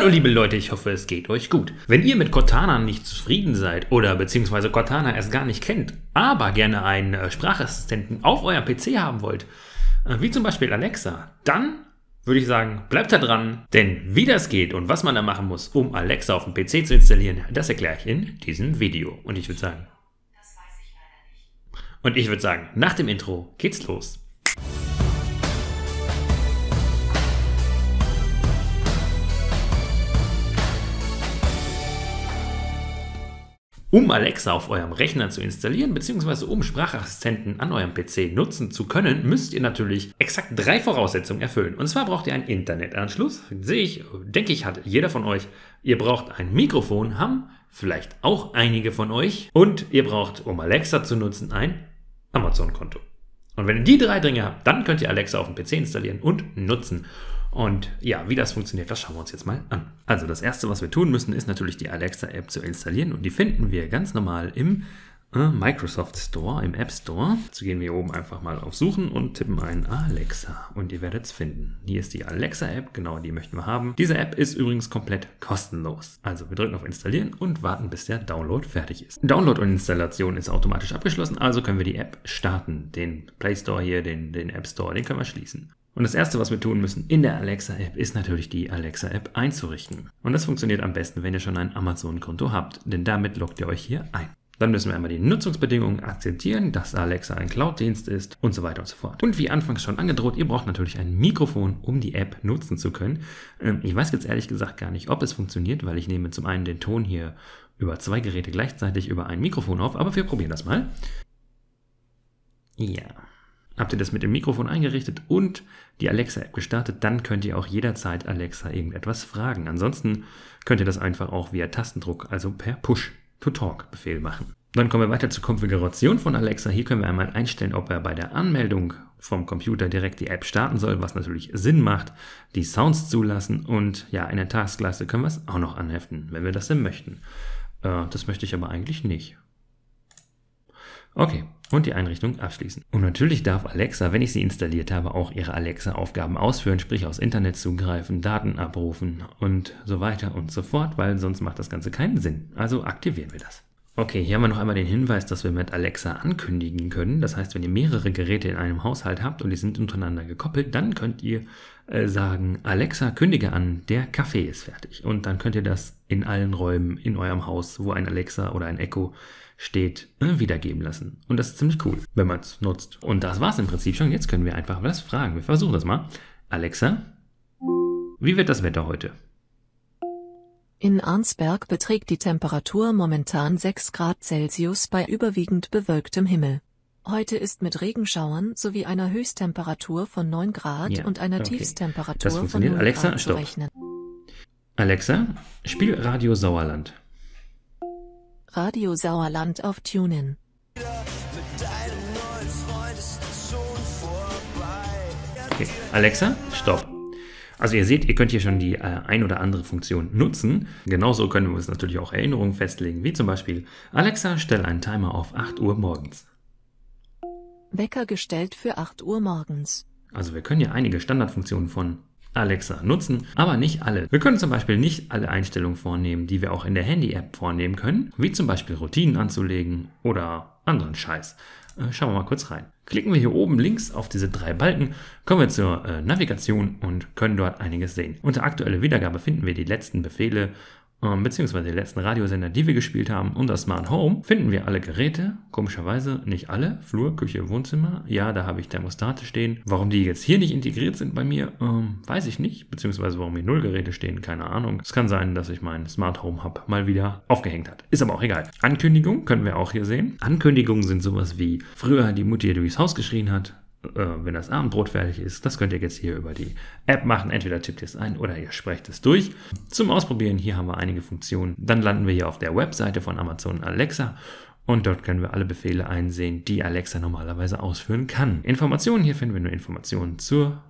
Hallo liebe Leute, ich hoffe es geht euch gut. Wenn ihr mit Cortana nicht zufrieden seid oder beziehungsweise Cortana erst gar nicht kennt, aber gerne einen äh, Sprachassistenten auf eurem PC haben wollt, äh, wie zum Beispiel Alexa, dann würde ich sagen, bleibt da dran, denn wie das geht und was man da machen muss, um Alexa auf dem PC zu installieren, das erkläre ich in diesem Video. Und ich würde sagen, und ich würde sagen, nach dem Intro geht's los. Um Alexa auf eurem Rechner zu installieren, bzw. um Sprachassistenten an eurem PC nutzen zu können, müsst ihr natürlich exakt drei Voraussetzungen erfüllen. Und zwar braucht ihr einen Internetanschluss, sehe ich, denke ich, hat jeder von euch. Ihr braucht ein Mikrofon, haben vielleicht auch einige von euch. Und ihr braucht, um Alexa zu nutzen, ein Amazon-Konto. Und wenn ihr die drei Dinge habt, dann könnt ihr Alexa auf dem PC installieren und nutzen. Und ja, wie das funktioniert, das schauen wir uns jetzt mal an. Also das erste, was wir tun müssen, ist natürlich die Alexa-App zu installieren und die finden wir ganz normal im äh, Microsoft Store, im App Store. Dazu gehen wir oben einfach mal auf Suchen und tippen ein Alexa und ihr werdet es finden. Hier ist die Alexa-App, genau die möchten wir haben. Diese App ist übrigens komplett kostenlos. Also wir drücken auf Installieren und warten, bis der Download fertig ist. Download und Installation ist automatisch abgeschlossen, also können wir die App starten. Den Play Store hier, den, den App Store, den können wir schließen. Und das Erste, was wir tun müssen in der Alexa-App, ist natürlich die Alexa-App einzurichten. Und das funktioniert am besten, wenn ihr schon ein Amazon-Konto habt, denn damit lockt ihr euch hier ein. Dann müssen wir einmal die Nutzungsbedingungen akzeptieren, dass Alexa ein Cloud-Dienst ist und so weiter und so fort. Und wie anfangs schon angedroht, ihr braucht natürlich ein Mikrofon, um die App nutzen zu können. Ähm, ich weiß jetzt ehrlich gesagt gar nicht, ob es funktioniert, weil ich nehme zum einen den Ton hier über zwei Geräte gleichzeitig über ein Mikrofon auf, aber wir probieren das mal. Ja. Habt ihr das mit dem Mikrofon eingerichtet und die Alexa-App gestartet, dann könnt ihr auch jederzeit Alexa irgendetwas fragen. Ansonsten könnt ihr das einfach auch via Tastendruck, also per Push-to-Talk-Befehl machen. Dann kommen wir weiter zur Konfiguration von Alexa. Hier können wir einmal einstellen, ob er bei der Anmeldung vom Computer direkt die App starten soll, was natürlich Sinn macht, die Sounds zulassen und ja, in der Taskleiste können wir es auch noch anheften, wenn wir das denn möchten. Äh, das möchte ich aber eigentlich nicht. Okay, und die Einrichtung abschließen. Und natürlich darf Alexa, wenn ich sie installiert habe, auch ihre Alexa-Aufgaben ausführen, sprich aus Internet zugreifen, Daten abrufen und so weiter und so fort, weil sonst macht das Ganze keinen Sinn. Also aktivieren wir das. Okay, hier haben wir noch einmal den Hinweis, dass wir mit Alexa ankündigen können. Das heißt, wenn ihr mehrere Geräte in einem Haushalt habt und die sind untereinander gekoppelt, dann könnt ihr äh, sagen, Alexa, kündige an, der Kaffee ist fertig. Und dann könnt ihr das in allen Räumen in eurem Haus, wo ein Alexa oder ein Echo steht, äh, wiedergeben lassen. Und das ist ziemlich cool, wenn man es nutzt. Und das war's im Prinzip schon. Jetzt können wir einfach was fragen. Wir versuchen das mal. Alexa, wie wird das Wetter heute? In Arnsberg beträgt die Temperatur momentan 6 Grad Celsius bei überwiegend bewölktem Himmel. Heute ist mit Regenschauern sowie einer Höchsttemperatur von 9 Grad ja, und einer okay. Tiefstemperatur von 0 Grad stopp. zu rechnen. Alexa, spiel Radio Sauerland. Radio Sauerland auf TuneIn. Okay. Alexa, stopp. Also ihr seht, ihr könnt hier schon die äh, ein oder andere Funktion nutzen. Genauso können wir uns natürlich auch Erinnerungen festlegen, wie zum Beispiel Alexa, stell einen Timer auf 8 Uhr morgens. Wecker gestellt für 8 Uhr morgens. Also wir können ja einige Standardfunktionen von Alexa nutzen, aber nicht alle. Wir können zum Beispiel nicht alle Einstellungen vornehmen, die wir auch in der Handy-App vornehmen können, wie zum Beispiel Routinen anzulegen oder anderen Scheiß. Äh, schauen wir mal kurz rein. Klicken wir hier oben links auf diese drei Balken, kommen wir zur äh, Navigation und können dort einiges sehen. Unter aktuelle Wiedergabe finden wir die letzten Befehle ähm, beziehungsweise die letzten Radiosender, die wir gespielt haben, und das Smart Home, finden wir alle Geräte, komischerweise nicht alle, Flur, Küche, Wohnzimmer, ja, da habe ich Thermostate stehen. Warum die jetzt hier nicht integriert sind bei mir, ähm, weiß ich nicht, beziehungsweise warum hier null Geräte stehen, keine Ahnung. Es kann sein, dass ich mein Smart Home Hub mal wieder aufgehängt hat. Ist aber auch egal. Ankündigung können wir auch hier sehen. Ankündigungen sind sowas wie früher die Mutti durchs Haus geschrien hat, äh, wenn das Abendbrot fertig ist. Das könnt ihr jetzt hier über die App machen. Entweder tippt ihr es ein oder ihr sprecht es durch. Zum Ausprobieren, hier haben wir einige Funktionen. Dann landen wir hier auf der Webseite von Amazon Alexa. Und dort können wir alle Befehle einsehen, die Alexa normalerweise ausführen kann. Informationen, hier finden wir nur Informationen zur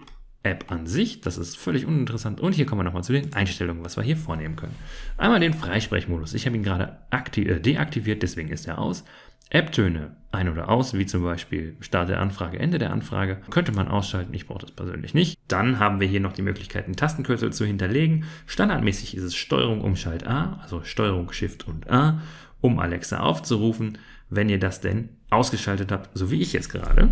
App an sich. Das ist völlig uninteressant. Und hier kommen wir nochmal zu den Einstellungen, was wir hier vornehmen können. Einmal den Freisprechmodus. Ich habe ihn gerade äh, deaktiviert, deswegen ist er aus. App-Töne ein oder aus, wie zum Beispiel Start der Anfrage, Ende der Anfrage, könnte man ausschalten. Ich brauche das persönlich nicht. Dann haben wir hier noch die Möglichkeit, einen Tastenkürzel zu hinterlegen. Standardmäßig ist es Steuerung Umschalt A, also Steuerung Shift und A, um Alexa aufzurufen, wenn ihr das denn ausgeschaltet habt, so wie ich jetzt gerade.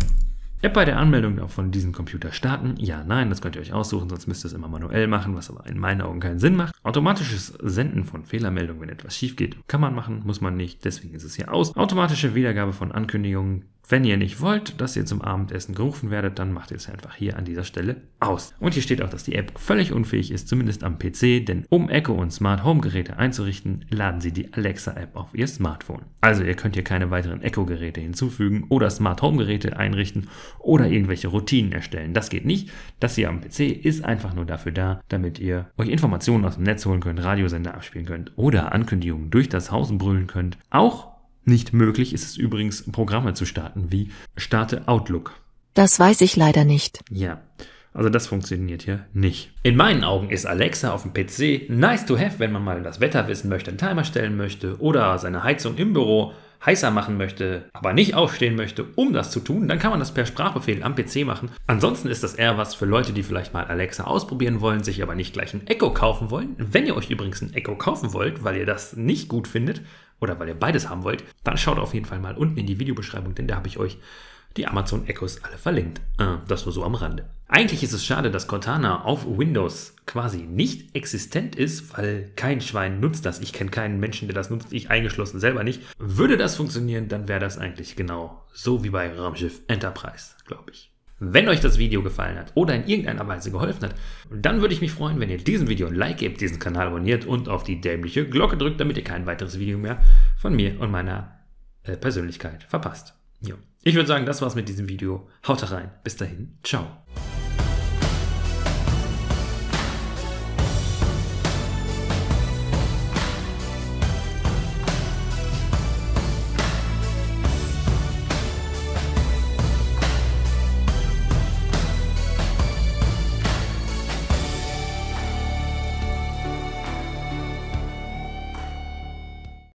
App bei der Anmeldung auch von diesem Computer starten? Ja, nein, das könnt ihr euch aussuchen, sonst müsst ihr es immer manuell machen, was aber in meinen Augen keinen Sinn macht. Automatisches Senden von Fehlermeldungen, wenn etwas schief geht, kann man machen, muss man nicht, deswegen ist es hier aus. Automatische Wiedergabe von Ankündigungen wenn ihr nicht wollt, dass ihr zum Abendessen gerufen werdet, dann macht ihr es einfach hier an dieser Stelle aus. Und hier steht auch, dass die App völlig unfähig ist, zumindest am PC, denn um Echo und Smart Home Geräte einzurichten, laden Sie die Alexa App auf Ihr Smartphone. Also ihr könnt hier keine weiteren Echo Geräte hinzufügen oder Smart Home Geräte einrichten oder irgendwelche Routinen erstellen. Das geht nicht. Das hier am PC ist einfach nur dafür da, damit ihr euch Informationen aus dem Netz holen könnt, Radiosender abspielen könnt oder Ankündigungen durch das Haus brüllen könnt. Auch nicht möglich ist es übrigens, Programme zu starten wie Starte Outlook. Das weiß ich leider nicht. Ja. Also das funktioniert hier nicht. In meinen Augen ist Alexa auf dem PC nice to have, wenn man mal das Wetter wissen möchte, einen Timer stellen möchte oder seine Heizung im Büro heißer machen möchte, aber nicht aufstehen möchte, um das zu tun, dann kann man das per Sprachbefehl am PC machen. Ansonsten ist das eher was für Leute, die vielleicht mal Alexa ausprobieren wollen, sich aber nicht gleich ein Echo kaufen wollen. Wenn ihr euch übrigens ein Echo kaufen wollt, weil ihr das nicht gut findet, oder weil ihr beides haben wollt, dann schaut auf jeden Fall mal unten in die Videobeschreibung, denn da habe ich euch die Amazon Echos alle verlinkt. Äh, das nur so am Rande. Eigentlich ist es schade, dass Cortana auf Windows quasi nicht existent ist, weil kein Schwein nutzt das. Ich kenne keinen Menschen, der das nutzt, ich eingeschlossen selber nicht. Würde das funktionieren, dann wäre das eigentlich genau so wie bei Raumschiff Enterprise, glaube ich. Wenn euch das Video gefallen hat oder in irgendeiner Weise geholfen hat, dann würde ich mich freuen, wenn ihr diesem Video ein Like gebt, diesen Kanal abonniert und auf die dämliche Glocke drückt, damit ihr kein weiteres Video mehr von mir und meiner äh, Persönlichkeit verpasst. Jo. Ich würde sagen, das war's mit diesem Video. Haut rein. Bis dahin. Ciao.